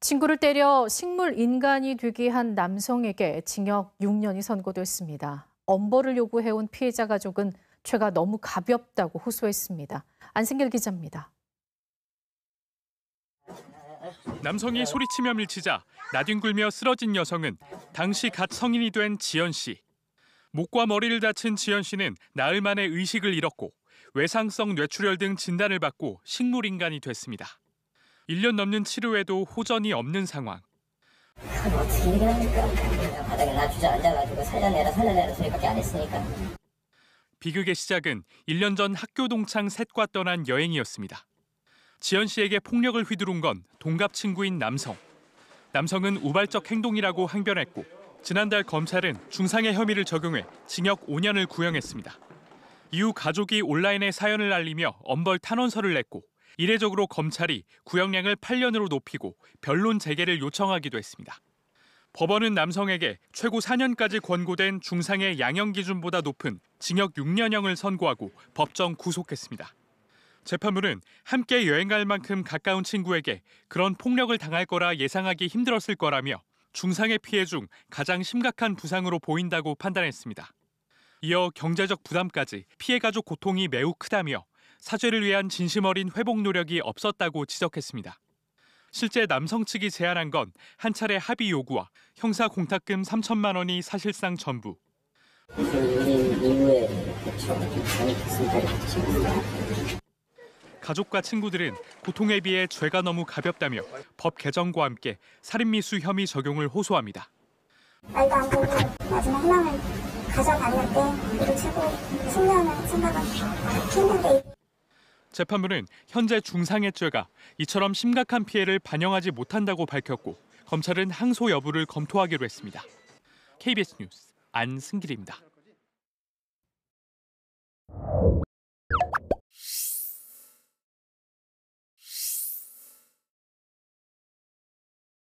친구를 때려 식물 인간이 되게 한 남성에게 징역 6년이 선고됐습니다. 엄벌을 요구해온 피해자 가족은 죄가 너무 가볍다고 호소했습니다. 안승길 기자입니다. 남성이 소리치며 밀치자 나뒹굴며 쓰러진 여성은 당시 갓 성인이 된 지연 씨. 목과 머리를 다친 지연 씨는 나흘 만에 의식을 잃었고 외상성 뇌출혈 등 진단을 받고 식물인간이 됐습니다. 1년 넘는 치료에도 호전이 없는 상황. 아, 뭐 비극의 시작은 1년 전 학교 동창 셋과 떠난 여행이었습니다. 지연 씨에게 폭력을 휘두른 건 동갑 친구인 남성. 남성은 우발적 행동이라고 항변했고 지난달 검찰은 중상의 혐의를 적용해 징역 5년을 구형했습니다. 이후 가족이 온라인에 사연을 알리며 엄벌 탄원서를 냈고 이례적으로 검찰이 구형량을 8년으로 높이고 변론 재개를 요청하기도 했습니다. 법원은 남성에게 최고 4년까지 권고된 중상의 양형 기준보다 높은 징역 6년형을 선고하고 법정 구속했습니다. 재판부는 함께 여행 갈 만큼 가까운 친구에게 그런 폭력을 당할 거라 예상하기 힘들었을 거라며 중상의 피해 중 가장 심각한 부상으로 보인다고 판단했습니다. 이어 경제적 부담까지 피해 가족 고통이 매우 크다며 사죄를 위한 진심 어린 회복 노력이 없었다고 지적했습니다. 실제 남성 측이 제안한 건 한 차례 합의 요구와 형사 공탁금 3천만 원이 사실상 전부. 가족과 친구들은 고통에 비해 죄가 너무 가볍다며 법 개정과 함께 살인미수 혐의 적용을 호소합니다. 말도 안 되고 마지막 희망을 가져갔는데 최고 10년을 생각은 했는데 재판부는 현재 중상의 죄가 이처럼 심각한 피해를 반영하지 못한다고 밝혔고 검찰은 항소 여부를 검토하기로 했습니다. KBS 뉴스 안승길입니다.